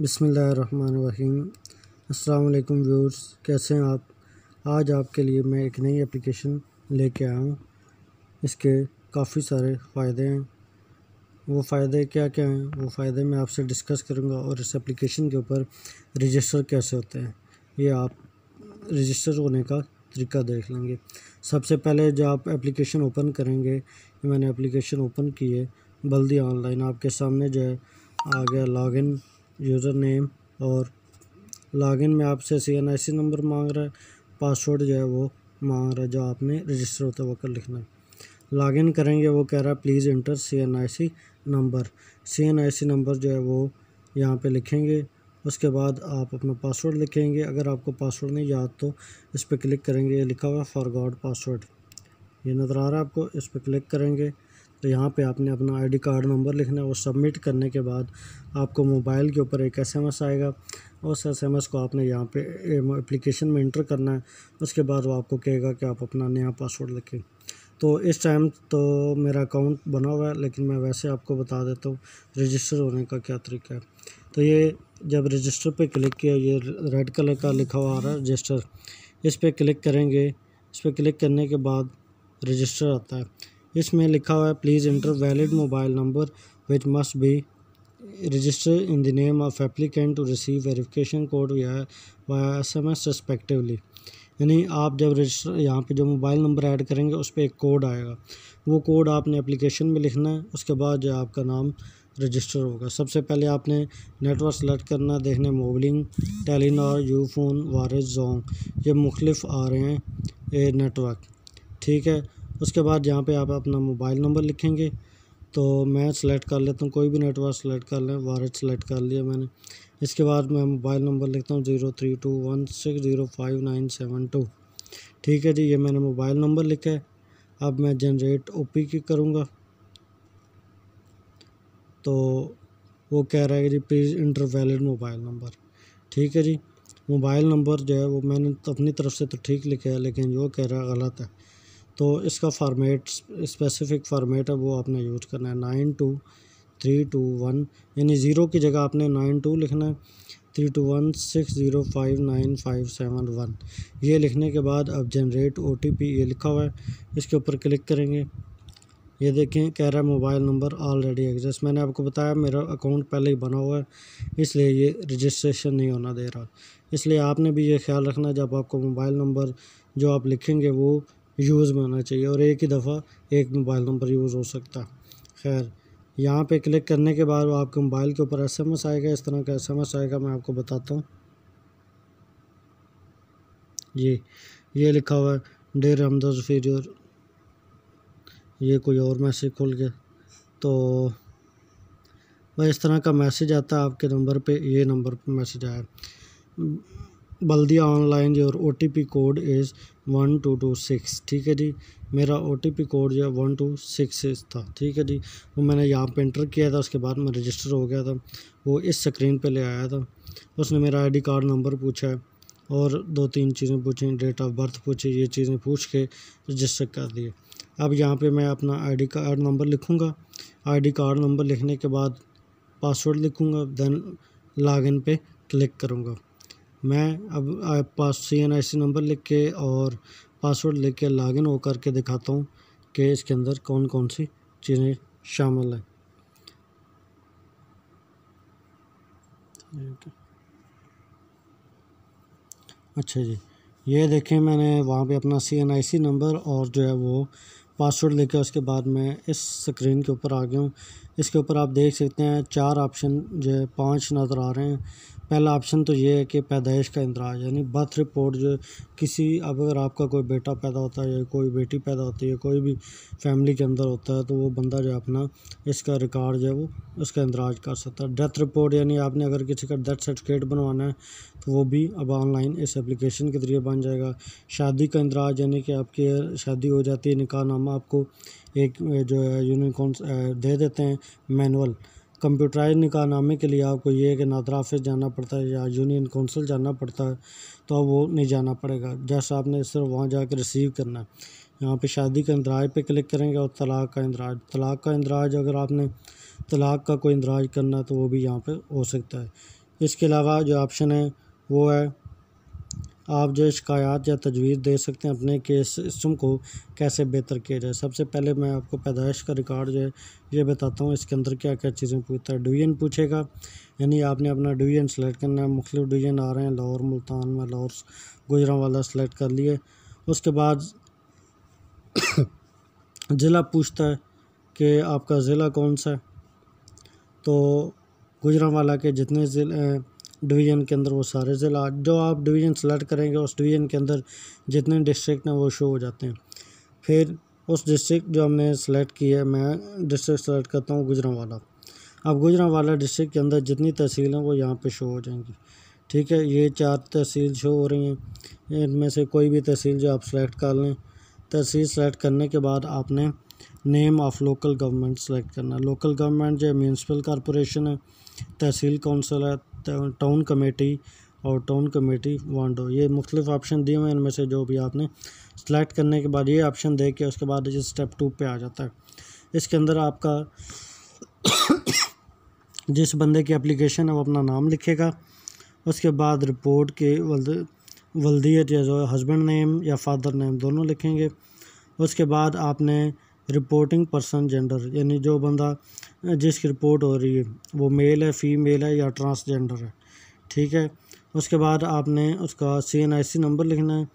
बिसमीम् अल्लाम व्यूर्स कैसे हैं आप आज आपके लिए मैं एक नई एप्लीकेशन लेके आया हूँ इसके काफ़ी सारे फ़ायदे हैं वो फ़ायदे क्या क्या हैं वो फ़ायदे मैं आपसे डिस्कस करूँगा और इस एप्लीकेशन के ऊपर रजिस्टर कैसे होते हैं ये आप रजिस्टर होने का तरीका देख लेंगे सबसे पहले जो आप एप्लीकेशन ओपन करेंगे मैंने एप्लीकेशन ओपन की है बल्दी ऑनलाइन आपके सामने जो है आ गया लॉगिन यूज़र नेम और लॉगिन में आपसे सी एन आई सी नंबर मांग रहा है पासवर्ड जो है वो मांग रहा है जो आपने रजिस्टर होते वक्त लिखना है लॉगिन करेंगे वो कह रहा है please enter C N I C number C N I C number जो है वो यहाँ पे लिखेंगे उसके बाद आप अपना पासवर्ड लिखेंगे अगर आपको पासवर्ड नहीं याद तो इस पर क्लिक करेंगे ये लिखा हुआ है फॉर गॉड पासवर्ड ये नज़र आ रहा है आपको इस पर क्लिक करेंगे तो यहाँ पे आपने अपना आईडी कार्ड नंबर लिखना है और सबमिट करने के बाद आपको मोबाइल के ऊपर एक एसएमएस आएगा उस एसएमएस को आपने यहाँ पे एप्लीकेशन में इंटर करना है उसके बाद वो आपको कहेगा कि आप अपना नया पासवर्ड लिखें तो इस टाइम तो मेरा अकाउंट बना हुआ है लेकिन मैं वैसे आपको बता देता हूँ रजिस्टर होने का क्या तरीका है तो ये जब रजिस्टर पर क्लिक किया ये रेड कलर का लिखा हुआ आ रहा है रजिस्टर इस पर क्लिक करेंगे इस पर क्लिक करने के बाद रजिस्टर आता है इसमें लिखा हुआ है please enter valid mobile number which must be register in the of applicant applicant to receive verification code via via S respectively यानी आप जब रजिस्टर यहाँ पे जो मोबाइल नंबर ऐड करेंगे उस पर एक कोड आएगा वो कोड आपने एप्लीकेशन में लिखना है उसके बाद जो आपका नाम रजिस्टर होगा सबसे पहले आपने नेटवर्क सेलेक्ट करना देखने मोबलिंग टेलीनॉर फोन वारिस जोंग ये मुख्तफ आ रहे हैं ये नेटवर्क ठीक है उसके बाद जहाँ पे आप अपना मोबाइल नंबर लिखेंगे तो मैं सेलेक्ट कर लेता हूँ कोई भी नेटवर्क सेलेक्ट कर लें भारत सेलेक्ट कर लिया मैंने इसके बाद मैं मोबाइल नंबर लिखता हूँ zero three two one six zero five nine seven two ठीक है जी ये मैंने मोबाइल नंबर लिखा है अब मैं जनरेट ओ पी की करूँगा तो वो कह रहा है जी please enter valid mobile number ठीक है जी मोबाइल नंबर जो है वो मैंने तो अपनी तरफ से तो ठीक लिखा है लेकिन जो कह रहा है गलत है तो इसका फार्मेट स्पेसिफिक फॉर्मेट है वो आपने यूज करना है nine two three two one यानी ज़ीरो की जगह आपने नाइन टू लिखना है three two one six zero five nine five seven one ये लिखने के बाद अब जनरेट ओ टी पी ये लिखा हुआ है इसके ऊपर क्लिक करेंगे ये देखें कह रहा है मोबाइल नंबर ऑलरेडी एग्जिस्ट मैंने आपको बताया मेरा अकाउंट पहले ही बना हुआ है इसलिए ये रजिस्ट्रेशन नहीं होना दे रहा इसलिए आपने भी ये ख्याल रखना जब आपको मोबाइल नंबर जो आप लिखेंगे वो यूज़ में आना चाहिए और एक ही दफ़ा एक मोबाइल नंबर यूज़ हो सकता खैर यहाँ पे क्लिक करने के बाद वो आपके मोबाइल के ऊपर एसएमएस आएगा इस तरह का एसएमएस आएगा मैं आपको बताता हूँ ये ये लिखा हुआ है डेयर हमदर्द फेरियर ये कोई और मैसेज खुल गया तो भाई इस तरह का मैसेज आता है आपके नंबर पे ये नंबर पे मैसेज आया बल्दिया ऑनलाइन जो O T P code is one two two six ठीक है जी मेरा ओ टी पी कोड जो है वन टू सिक्स था ठीक है जी वो मैंने यहाँ पे इंटर किया था उसके बाद मैं रजिस्टर हो गया था वो इस स्क्रीन पे ले आया था उसने मेरा आईडी कार्ड नंबर पूछा है और दो तीन चीज़ें पूछी डेट ऑफ बर्थ पूछी ये चीज़ें पूछ के रजिस्टर कर दिए अब यहाँ पर मैं अपना आई कार्ड नंबर लिखूँगा आई कार्ड नंबर लिखने के बाद पासवर्ड लिखूँगा दैन लॉगिन पे क्लिक करूँगा मैं अब आप पास सी एन आई सी नंबर लिख के और पासवर्ड लिख के लॉगिन हो करके दिखाता हूँ कि इसके अंदर कौन कौन सी चीज़ें शामिल हैं अच्छा जी ये देखें मैंने वहाँ पे अपना सी एन आई सी नंबर और जो है वो पासवर्ड लेकर उसके बाद मैं इस स्क्रीन के ऊपर आ गया हूँ इसके ऊपर आप देख सकते हैं चार ऑप्शन जो है पाँच नज़र आ रहे हैं पहला ऑप्शन तो ये है कि पैदाइश का इंदराज यानी बर्थ रिपोर्ट जो किसी अब अगर आपका कोई बेटा पैदा होता है या कोई बेटी पैदा होती है कोई भी फैमिली के अंदर होता है तो वो बंदा जो अपना इसका रिकॉर्ड जो है वो उसका इंदराज कर सकता है डेथ रिपोर्ट यानी आपने अगर किसी का डेथ सर्टिफिकेट बनवाना है तो वो भी अब ऑनलाइन इस एप्लीकेशन के ज़रिए बन जाएगा शादी का इंदराज यानी कि आपकी शादी हो जाती है नामा आपको एक जो है यूनिकॉन्स दे देते हैं मैनुअल कंप्यूटराइज निकाह नामे के लिए आपको ये है कि नादरा ऑफिस तो जाना पड़ता है या यूनियन काउंसिल जाना पड़ता है तो अब वो नहीं जाना पड़ेगा जैसा आपने सिर्फ वहाँ कर रिसीव करना है यहाँ पे शादी का इंदराज पे क्लिक करेंगे और तलाक का इंदराज तलाक का इंदराज अगर आपने तलाक का कोई इंदराज करना है तो वो भी यहाँ पर हो सकता है इसके अलावा जो ऑप्शन है वो है आप जो शिकायत या तजवीज़ दे सकते हैं अपने केस सिस्टम को कैसे बेहतर किया जाए सबसे पहले मैं आपको पैदाइश का रिकॉर्ड जो है ये बताता हूँ इसके अंदर क्या क्या चीज़ें पूछता है डिवीजन पूछेगा यानी आपने अपना डिवीजन सेलेक्ट करना है मुख्तु डिवीजन आ रहे हैं लाहौर मुल्तान में लाहौर गुजरा वाला सेलेक्ट कर लिए उसके बाद ज़िला पूछता है कि आपका ज़िला कौन सा है तो गुजरा वाला के जितने ज़िले डिवीज़न के अंदर वो सारे ज़िला जो आप डिवीज़न सेलेक्ट करेंगे उस डिवीज़न के अंदर जितने डिस्ट्रिक्ट हैं वो शो हो जाते हैं फिर उस डिस्ट्रिक्ट जो हमने सेलेक्ट की है मैं डिस्ट्रिक्ट सेलेक्ट करता हूँ गुजरावाला अब गुजरावाला डिस्ट्रिक्ट के अंदर जितनी तहसील हैं वो यहाँ पर शो हो जाएंगी ठीक है ये चार तहसील शो हो रही हैं इनमें से कोई भी तहसील जो आप सेलेक्ट कर लें तहसील सेलेक्ट करने के बाद आपने name of local government select करना लोकल गवर्नमेंट जो म्यूनसिपल कॉरपोरेशन है तहसील कौंसिल है टाउन कमेटी और टाउन कमेटी वांडो ये मुख्तलिफ ऑप्शन दिए हुए इनमें से जो भी आपने सेलेक्ट करने के बाद ये ऑप्शन दे के उसके बाद ये स्टेप टू पे आ जाता है इसके अंदर आपका जिस बंदे की एप्लीकेशन है वो अपना नाम लिखेगा उसके बाद रिपोर्ट के वल्द वल्दियत या जो हस्बैंड नेम या फादर नेम दोनों लिखेंगे उसके बाद आपने रिपोर्टिंग पर्सन जेंडर यानी जो बंदा जिसकी रिपोर्ट हो रही है वो मेल है फीमेल है या ट्रांसजेंडर है ठीक है उसके बाद आपने उसका सी एन आई सी नंबर लिखना है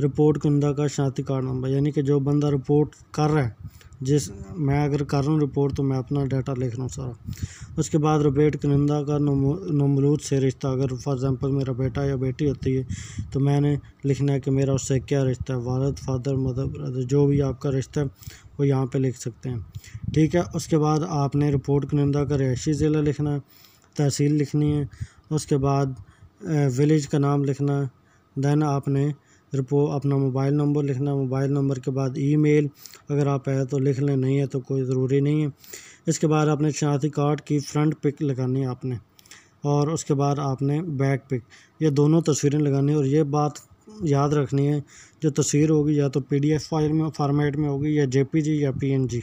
रिपोर्ट कुंदा का शांति कार्ड नंबर यानी कि जो बंदा रिपोर्ट कर रहा है जिस मैं अगर कर रहा हूँ रिपोर्ट तो मैं अपना डाटा लिख रहा हूँ सारा उसके बाद रिपोर्ट कुनिंदा का नमलूद से रिश्ता अगर फॉर एग्ज़ाम्पल मेरा बेटा या बेटी होती है तो मैंने लिखना है कि मेरा उससे क्या रिश्ता है वालद फादर मदर ब्रदर जो भी आपका रिश्ता है वो यहाँ पे लिख सकते हैं ठीक है उसके बाद आपने रिपोर्ट कुनिंदा का रिहायशी ज़िला लिखना है तहसील लिखनी है उसके बाद विलेज का नाम लिखना है दैन आपने रिपो अपना मोबाइल नंबर लिखना है मोबाइल नंबर के बाद ईमेल अगर आप है तो लिख लें नहीं है तो कोई ज़रूरी नहीं है इसके बाद आपने शनाती कार्ड की फ्रंट पिक लगानी है आपने और उसके बाद आपने बैक पिक ये दोनों तस्वीरें लगानी और ये बात याद रखनी है जो तस्वीर होगी या तो पीडीएफ फाइल में फॉर्मेट में होगी या जेपीजी या पीएनजी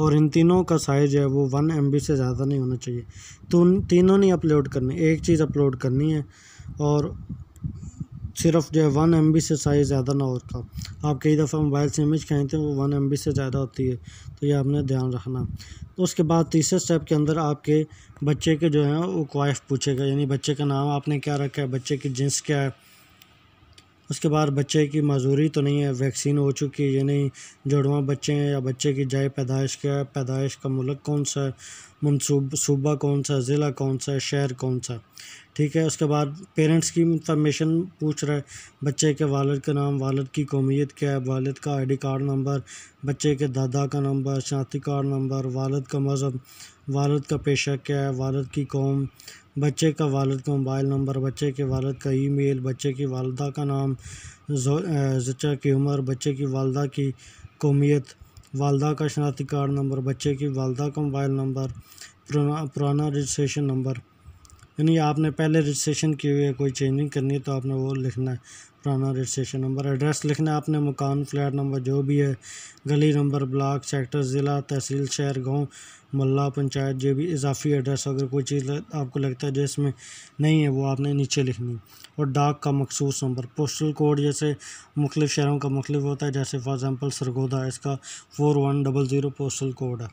और इन तीनों का साइज़ है वो वन एम से ज़्यादा नहीं होना चाहिए तो तीनों नहीं अपलोड करनी एक चीज़ अपलोड करनी है और सिर्फ जो है वन एम से साइज़ ज़्यादा ना हो आप कई दफ़ा मोबाइल से इमेज खेलते हैं वो वन एम से ज़्यादा होती है तो ये आपने ध्यान रखना तो उसके बाद तीसरे स्टेप के अंदर आपके बच्चे के जो है वो क्वाइफ पूछेगा यानी बच्चे का नाम आपने क्या रखा है बच्चे की जिन्स क्या है उसके बाद बच्चे की मजदूरी तो नहीं है वैक्सीन हो चुकी है नहीं जुड़वा बच्चे हैं या बच्चे की जाए पैदाइश क्या है पैदाइश का मुल्क कौन सा है मनसूब सूबा कौन सा ज़िला कौन सा है शहर कौन सा ठीक है उसके बाद पेरेंट्स की इंफॉर्मेशन पूछ रहा है बच्चे के वालद का नाम वालद की कौमीत क्या है वालद का आईडी कार्ड नंबर बच्चे के दादा का नंबर शनाती कार्ड नंबर वालद का मज़हब वालद का पेशा क्या है वालद की कौम बच्चे का वालद का मोबाइल नंबर बच्चे के वालद का ईमेल बच्चे की वालदा का नाम जचा की उम्र बच्चे की वालदा की कौमीत वालदा का शनाख्ती कार्ड नंबर बच्चे की वालदा का मोबाइल नंबर पुराना रजिस्ट्रेशन नंबर यानी आपने पहले रजिस्ट्रेशन की हुई है कोई चेंजिंग करनी है तो आपने वो लिखना है पुराना रजिस्ट्रेशन नंबर एड्रेस लिखना है आपने मकान फ्लैट नंबर जो भी है गली नंबर ब्लाक सेक्टर ज़िला तहसील शहर गांव मल्ला पंचायत जो भी इजाफी एड्रेस अगर कोई चीज़ आपको लगता है जिसमें नहीं है वो आपने नीचे लिखनी और डाक का मखसूस नंबर पोस्टल कोड जैसे मुख्तु शहरों का मुख्तु होता है जैसे फॉर एग्ज़ाम्पल सरगोदा इसका four one double zero postal code है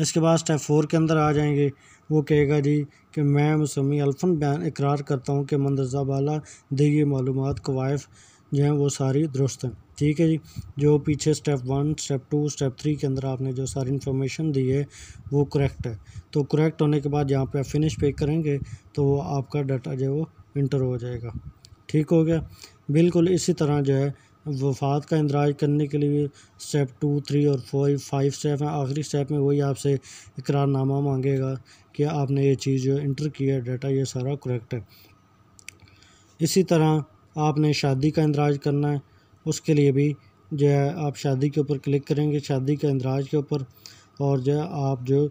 इसके बाद स्टेप फोर के अंदर आ जाएंगे वो कहेगा जी कि मैं मसमी अल्फन बयान इकरार करता हूँ कि मंदरजा बाला दी गई मालूम कवायफ जो हैं वो सारी दुरुस्त हैं ठीक है जी जो पीछे step one step two step three के अंदर आपने जो सारी इन्फॉर्मेशन दी है वो करेक्ट है तो करेक्ट होने के बाद यहाँ पे आप फिनिश पे करेंगे तो वो आपका डाटा जो है वो इंटर हो जाएगा ठीक हो गया बिल्कुल इसी तरह जो है वफात का इंदराज करने के लिए स्टेप टू थ्री और फोर फाइव स्टेप हैं आखिरी स्टेप में वही आपसे इकरारनामा मांगेगा कि आपने ये चीज़ जो इंटर किया है डाटा ये सारा करेक्ट है इसी तरह आपने शादी का इंदराज करना है उसके लिए भी जो है आप शादी के ऊपर क्लिक करेंगे शादी के इंदराज के ऊपर और जो है आप जो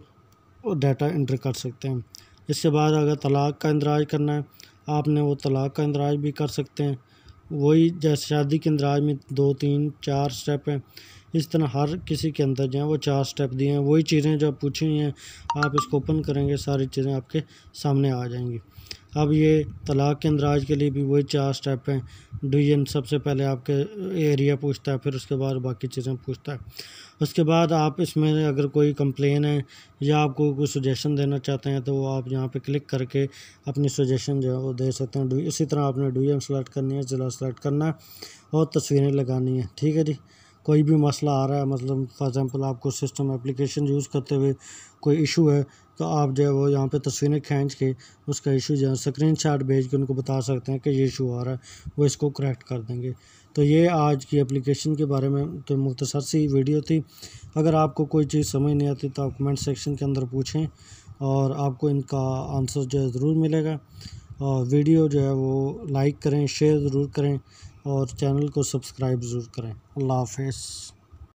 डाटा इंटर कर सकते हैं इसके बाद अगर तलाक़ का इंदराज करना है आपने वो तलाक़ का इंदराज भी कर सकते हैं वही जैसे शादी के अंदराज में दो तीन चार स्टेप हैं इस तरह हर किसी के अंदर जो है वो चार स्टेप दिए हैं वही चीज़ें जो पूछी हुई हैं आप इसको ओपन करेंगे सारी चीज़ें आपके सामने आ जाएंगी अब ये तलाक़ के अंदराज के लिए भी वही चार स्टेप हैं डिवीजन सबसे पहले आपके एरिया पूछता है फिर उसके बाद बाकी चीज़ें पूछता है उसके बाद आप इसमें अगर कोई कंप्लेन है या आपको कोई सजेशन देना चाहते हैं तो वो आप यहाँ पे क्लिक करके अपनी सुजेशन जो है वो दे सकते हैं इसी तरह आपने डिवीजन सेलेक्ट करनी है ज़िला सेलेक्ट करना है और तस्वीरें लगानी है ठीक है जी कोई भी मसला आ रहा है मतलब फॉर एग्ज़ाम्पल आपको सिस्टम एप्लीकेशन यूज़ करते हुए कोई इशू है तो आप जो है वो यहाँ पे तस्वीरें खींच के उसका इशू जो है स्क्रीन शॉट भेज के उनको बता सकते हैं कि ये इशू आ रहा है वो इसको करेक्ट कर देंगे तो ये आज की एप्लीकेशन के बारे में तो मुख्तसर सी वीडियो थी अगर आपको कोई चीज़ समझ नहीं आती तो आप कमेंट सेक्शन के अंदर पूछें और आपको इनका आंसर जो है ज़रूर मिलेगा और वीडियो जो है वो लाइक करें शेयर ज़रूर करें और चैनल को सब्सक्राइब ज़रूर करें अल्लाह हाफ